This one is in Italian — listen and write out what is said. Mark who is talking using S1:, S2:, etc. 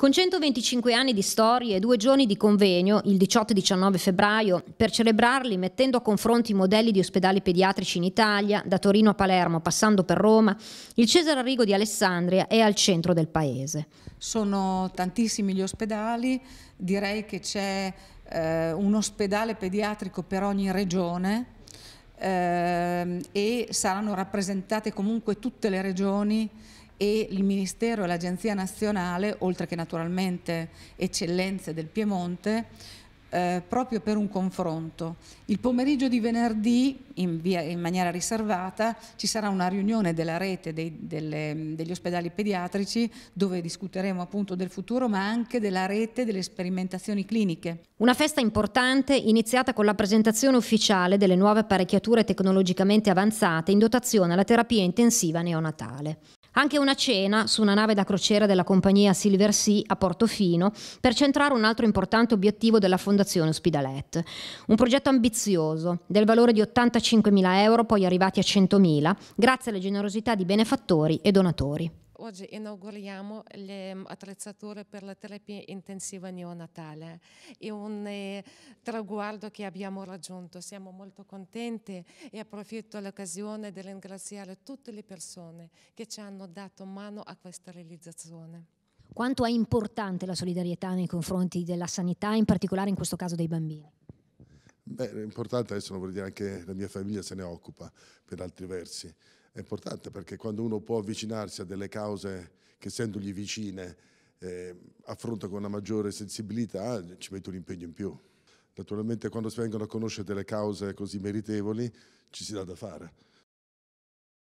S1: Con 125 anni di storie e due giorni di convegno, il 18 e 19 febbraio, per celebrarli mettendo a confronto i modelli di ospedali pediatrici in Italia, da Torino a Palermo passando per Roma, il Cesare Arrigo di Alessandria è al centro del paese.
S2: Sono tantissimi gli ospedali, direi che c'è eh, un ospedale pediatrico per ogni regione eh, e saranno rappresentate comunque tutte le regioni e il Ministero e l'Agenzia Nazionale, oltre che naturalmente eccellenze del Piemonte, eh, proprio per un confronto. Il pomeriggio di venerdì, in, via, in maniera riservata, ci sarà una riunione della rete dei, delle, degli ospedali pediatrici dove discuteremo appunto del futuro ma anche della rete delle sperimentazioni cliniche.
S1: Una festa importante iniziata con la presentazione ufficiale delle nuove apparecchiature tecnologicamente avanzate in dotazione alla terapia intensiva neonatale. Anche una cena su una nave da crociera della compagnia Silver Sea a Portofino per centrare un altro importante obiettivo della Fondazione Ospitalet. Un progetto ambizioso, del valore di 85.000 euro, poi arrivati a 100.000, grazie alle generosità di benefattori e donatori
S3: oggi inauguriamo le mm, attrezzature per la terapia intensiva neonatale. È un eh, traguardo che abbiamo raggiunto, siamo molto contenti e approfitto l'occasione di ringraziare tutte le persone che ci hanno dato mano a questa realizzazione
S1: quanto è importante la solidarietà nei confronti della sanità, in particolare in questo caso dei bambini?
S4: Beh, è importante, adesso lo vorrei dire anche la mia famiglia se ne occupa per altri versi è importante perché quando uno può avvicinarsi a delle cause che essendogli vicine eh, affronta con una maggiore sensibilità, ci mette un impegno in più. Naturalmente quando si vengono a conoscere delle cause così meritevoli ci si dà da fare.